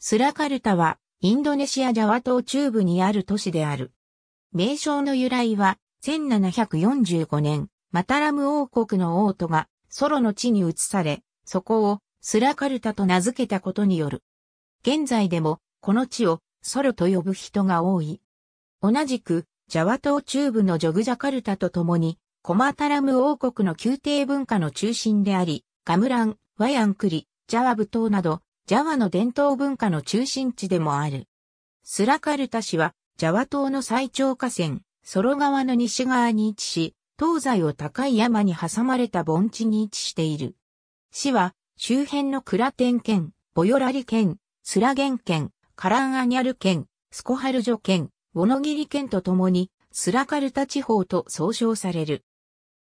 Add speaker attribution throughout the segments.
Speaker 1: スラカルタは、インドネシアジャワ島中部にある都市である。名称の由来は、1745年、マタラム王国の王都が、ソロの地に移され、そこを、スラカルタと名付けたことによる。現在でも、この地を、ソロと呼ぶ人が多い。同じく、ジャワ島中部のジョグジャカルタと共に、コマタラム王国の宮廷文化の中心であり、ガムラン、ワヤンクリ、ジャワブ島など、ジャワの伝統文化の中心地でもある。スラカルタ市は、ジャワ島の最長河川、ソロ川の西側に位置し、東西を高い山に挟まれた盆地に位置している。市は、周辺のクラテン県、ボヨラリ県、スラゲン県、カランアニャル県、スコハルジョ県、ウォノギリ県とともに、スラカルタ地方と総称される。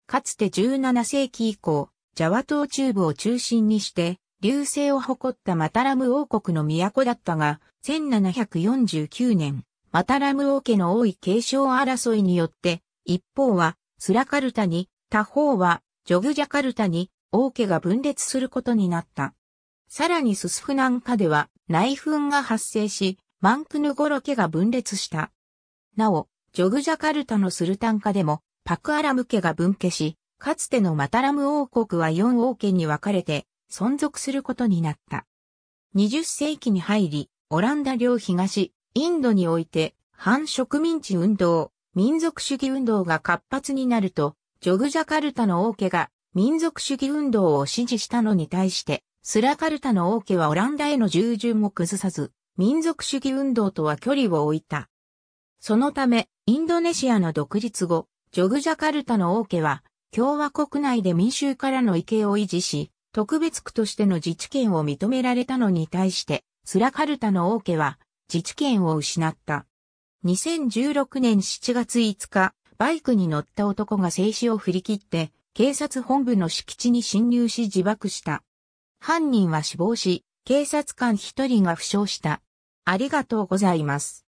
Speaker 1: かつて17世紀以降、ジャワ島中部を中心にして、流星を誇ったマタラム王国の都だったが、1749年、マタラム王家の多い継承争いによって、一方はスラカルタに、他方はジョグジャカルタに王家が分裂することになった。さらにススフナンカでは内紛が発生し、マンクヌゴロ家が分裂した。なお、ジョグジャカルタのスルタンカでもパクアラム家が分家し、かつてのマタラム王国は4王家に分かれて、存続することになった。20世紀に入り、オランダ領東、インドにおいて、反植民地運動、民族主義運動が活発になると、ジョグジャカルタの王家が民族主義運動を支持したのに対して、スラカルタの王家はオランダへの従順も崩さず、民族主義運動とは距離を置いた。そのため、インドネシアの独立後、ジョグジャカルタの王家は、共和国内で民衆からの意見を維持し、特別区としての自治権を認められたのに対して、スラカルタの王家は自治権を失った。2016年7月5日、バイクに乗った男が制止を振り切って、警察本部の敷地に侵入し自爆した。犯人は死亡し、警察官一人が負傷した。ありがとうございます。